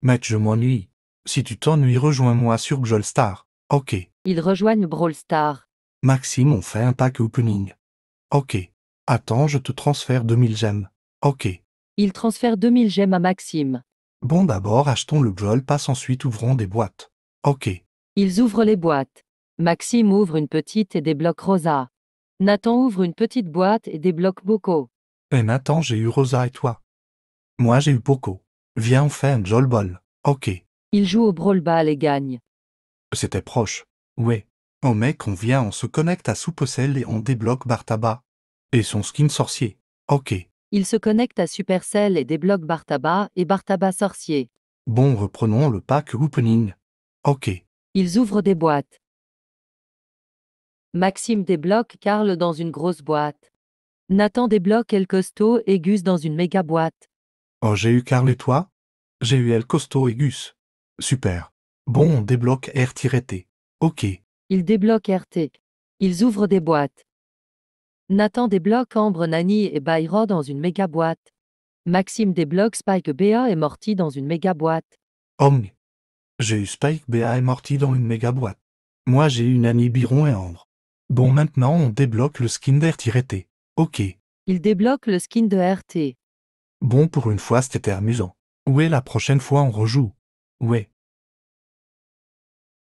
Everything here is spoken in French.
Mec, je m'ennuie. Si tu t'ennuies, rejoins-moi sur star Ok. Ils rejoignent Brawl Stars. Maxime, on fait un pack opening. Ok. Attends, je te transfère 2000 gemmes. Ok. Ils transfèrent 2000 gemmes à Maxime. Bon, d'abord achetons le Brawl Pass, ensuite ouvrons des boîtes. Ok. Ils ouvrent les boîtes. Maxime ouvre une petite et débloque Rosa. Nathan ouvre une petite boîte et débloque Boko. Et eh, Nathan, j'ai eu Rosa et toi. Moi, j'ai eu Boko. Viens on fait un ball. Ok. Il joue au brawl ball et gagne. C'était proche. Ouais. Oh mec on vient on se connecte à Supercell et on débloque Bartaba. Et son skin sorcier. Ok. Il se connecte à Supercell et débloque Bartaba et Bartaba sorcier. Bon, reprenons le pack opening. Ok. Ils ouvrent des boîtes. Maxime débloque Karl dans une grosse boîte. Nathan débloque El Costo et Gus dans une méga boîte. Oh, j'ai eu Karl et toi j'ai eu El Costo et Gus. Super. Bon, on débloque R-T. Ok. Ils débloquent RT. Ils ouvrent des boîtes. Nathan débloque Ambre, Nani et Bayro dans une méga boîte. Maxime débloque Spike, BA et Morty dans une méga boîte. Omg. J'ai eu Spike, BA et Morty dans une méga boîte. Moi, j'ai eu Nani, Biron et Ambre. Bon, maintenant, on débloque le skin d'R-T. Ok. Ils débloquent le skin de RT. Bon, pour une fois, c'était amusant est la prochaine fois on rejoue. Ouais.